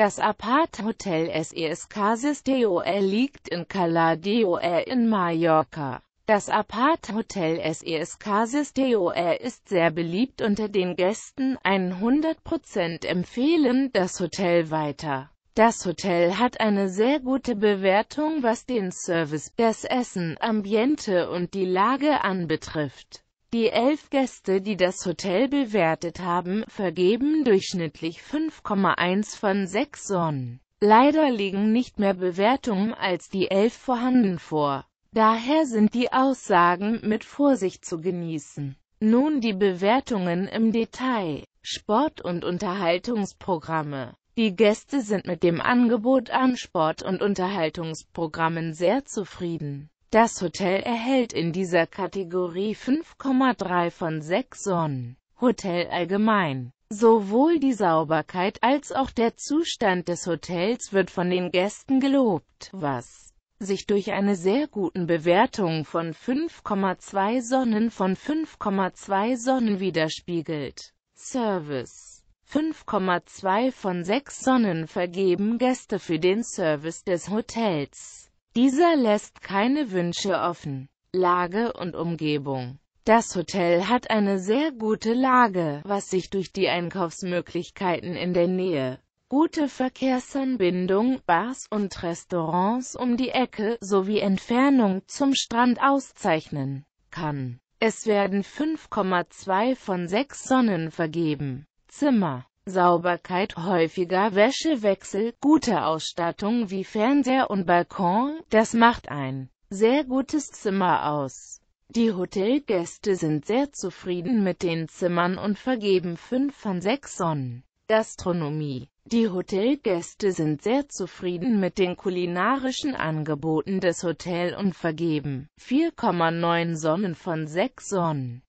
Das Apart Hotel SES Casas de liegt in Cala de in Mallorca. Das Apart Hotel SES Casas DOR e ist sehr beliebt unter den Gästen, 100% empfehlen das Hotel weiter. Das Hotel hat eine sehr gute Bewertung was den Service, das Essen, Ambiente und die Lage anbetrifft. Die elf Gäste, die das Hotel bewertet haben, vergeben durchschnittlich 5,1 von 6 Sonnen. Leider liegen nicht mehr Bewertungen als die elf vorhanden vor. Daher sind die Aussagen mit Vorsicht zu genießen. Nun die Bewertungen im Detail. Sport- und Unterhaltungsprogramme. Die Gäste sind mit dem Angebot an Sport- und Unterhaltungsprogrammen sehr zufrieden. Das Hotel erhält in dieser Kategorie 5,3 von 6 Sonnen. Hotel allgemein. Sowohl die Sauberkeit als auch der Zustand des Hotels wird von den Gästen gelobt, was sich durch eine sehr guten Bewertung von 5,2 Sonnen von 5,2 Sonnen widerspiegelt. Service 5,2 von 6 Sonnen vergeben Gäste für den Service des Hotels. Dieser lässt keine Wünsche offen. Lage und Umgebung Das Hotel hat eine sehr gute Lage, was sich durch die Einkaufsmöglichkeiten in der Nähe, gute Verkehrsanbindung, Bars und Restaurants um die Ecke sowie Entfernung zum Strand auszeichnen kann. Es werden 5,2 von 6 Sonnen vergeben. Zimmer Sauberkeit, häufiger Wäschewechsel, gute Ausstattung wie Fernseher und Balkon, das macht ein sehr gutes Zimmer aus. Die Hotelgäste sind sehr zufrieden mit den Zimmern und vergeben 5 von 6 Sonnen. Gastronomie Die Hotelgäste sind sehr zufrieden mit den kulinarischen Angeboten des Hotels und vergeben 4,9 Sonnen von 6 Sonnen.